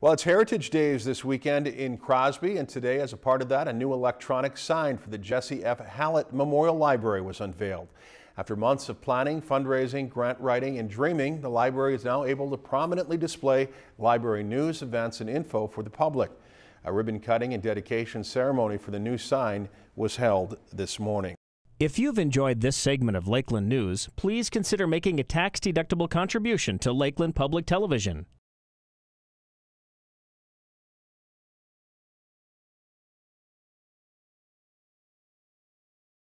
Well, it's Heritage Days this weekend in Crosby, and today, as a part of that, a new electronic sign for the Jesse F. Hallett Memorial Library was unveiled. After months of planning, fundraising, grant writing, and dreaming, the library is now able to prominently display library news, events, and info for the public. A ribbon cutting and dedication ceremony for the new sign was held this morning. If you've enjoyed this segment of Lakeland News, please consider making a tax-deductible contribution to Lakeland Public Television.